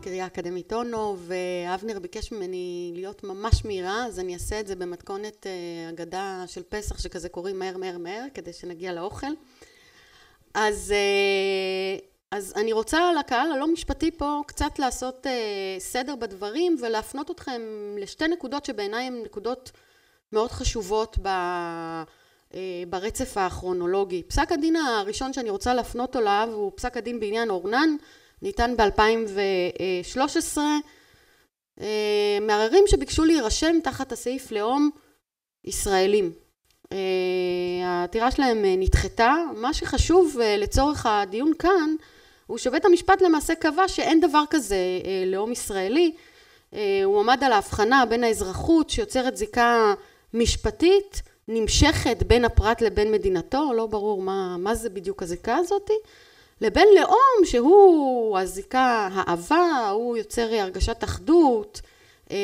בקריה האקדמית אונו, ואבנר ביקש ממני להיות ממש מהירה, אז אני אעשה את זה במתכונת אה, אגדה של פסח, שכזה קוראים מהר מהר מהר, כדי שנגיע לאוכל. אז, אה, אז אני רוצה לקהל הלא משפטי פה קצת לעשות אה, סדר בדברים ולהפנות אתכם לשתי נקודות שבעיניי הן נקודות מאוד חשובות ב... ברצף הכרונולוגי. פסק הדין הראשון שאני רוצה להפנות אליו הוא פסק הדין בעניין אורנן ניתן ב-2013, אה, מערערים שביקשו להירשם תחת הסעיף לאום ישראלים. אה, העתירה שלהם אה, נדחתה. מה שחשוב לצורך הדיון כאן, הוא שבית המשפט למעשה קבע שאין דבר כזה לאום ישראלי. הוא עמד על ההבחנה בין האזרחות שיוצרת זיקה משפטית נמשכת בין הפרט לבין מדינתו, לא ברור מה, מה זה בדיוק הזיקה הזאתי, לבין לאום שהוא הזיקה, האהבה, הוא יוצר הרגשת אחדות, אה,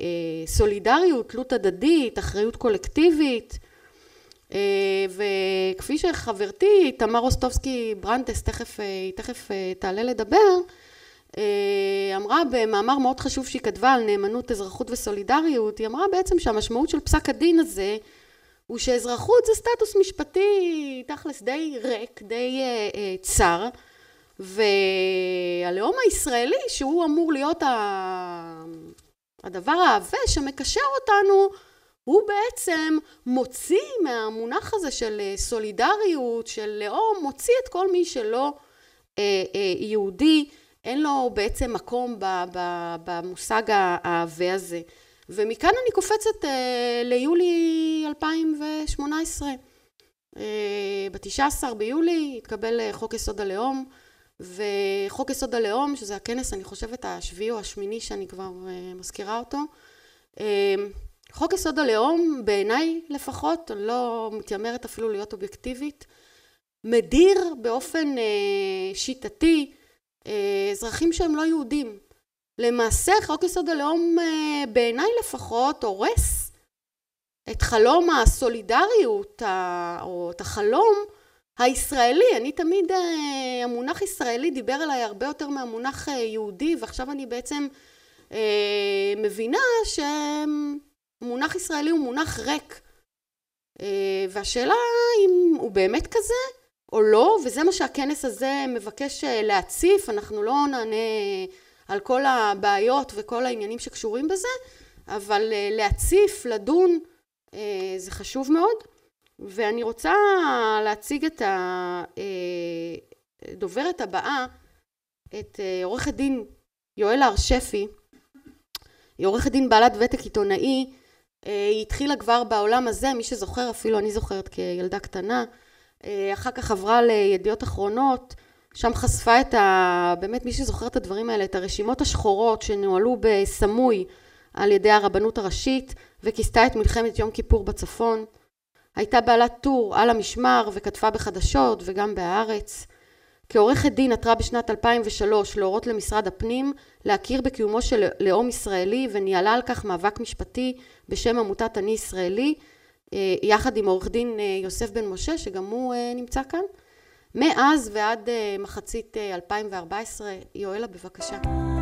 אה, סולידריות, תלות הדדית, אחריות קולקטיבית. אה, וכפי שחברתי תמר אוסטובסקי ברנטס, תכף, אה, היא תכף אה, תעלה לדבר, אה, אמרה במאמר מאוד חשוב שהיא כתבה על נאמנות, אזרחות וסולידריות, היא אמרה בעצם שהמשמעות של פסק הדין הזה הוא שאזרחות זה סטטוס משפטי תכלס די ריק, די אה, אה, צר, והלאום הישראלי שהוא אמור להיות הדבר העבה שמקשר אותנו, הוא בעצם מוציא מהמונח הזה של אה, סולידריות, של לאום, מוציא את כל מי שלא יהודי, אין לו בעצם מקום במושג העבה הזה. ומכאן אני קופצת אה, ליולי 2018. אה, ב-19 ביולי התקבל אה, חוק יסוד הלאום, וחוק יסוד הלאום, שזה הכנס, אני חושבת, השביעי או השמיני שאני כבר אה, מזכירה אותו, אה, חוק יסוד הלאום, בעיניי לפחות, אני לא מתיימרת אפילו להיות אובייקטיבית, מדיר באופן אה, שיטתי אה, אזרחים שהם לא יהודים. למעשה חוק יסוד הלאום אה, בעיניי לפחות הורס את חלום הסולידריות או את החלום הישראלי. אני תמיד, אה, המונח ישראלי דיבר עליי הרבה יותר מהמונח אה, יהודי ועכשיו אני בעצם מבינה שמונח ישראלי הוא מונח ריק. והשאלה אם הוא באמת כזה או לא, וזה מה שהכנס הזה מבקש להציף, אנחנו לא נענה על כל הבעיות וכל העניינים שקשורים בזה, אבל אה, להציף, לדון, אה, זה חשוב מאוד. ואני רוצה להציג את הדוברת אה, הבאה, את עורכת דין יואלה הרשפי. היא עורכת דין בעלת ותק עיתונאי. היא התחילה כבר בעולם הזה, מי שזוכר, אפילו אני זוכרת כילדה קטנה. אחר כך עברה לידיעות אחרונות. שם חשפה את ה... באמת מי שזוכר את הדברים האלה, את הרשימות השחורות שנוהלו בסמוי על ידי הרבנות הראשית וכיסתה את מלחמת יום כיפור בצפון. הייתה בעלת טור על המשמר וכתבה בחדשות וגם בהארץ. כעורכת דין עתרה בשנת 2003 להורות למשרד הפנים להכיר בקיומו של לאום ישראלי וניהלה על כך מאבק משפטי בשם עמותת אני ישראלי אה, יחד עם עורך דין אה, יוסף בן משה שגם הוא אה, נמצא כאן מאז ועד אה, מחצית 2014. אה, יואלה, בבקשה.